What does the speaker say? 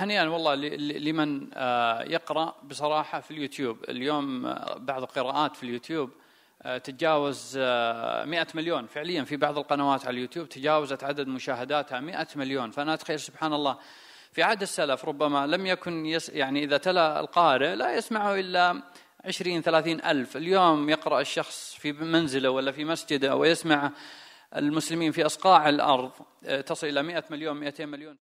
هنيئا والله لمن آه، يقرا بصراحه في اليوتيوب اليوم آه، بعض القراءات في اليوتيوب آه، تتجاوز 100 مليون فعليا في بعض القنوات على اليوتيوب تجاوزت عدد مشاهداتها 100 مليون فانا اتخيل سبحان الله في عهد السلف ربما لم يكن يس يعني اذا تلا القارئ لا يسمعه الا 20 30 الف اليوم يقرا الشخص في منزله ولا في مسجده ويسمع المسلمين في اصقاع الارض تصل الى 100 مليون 200 مليون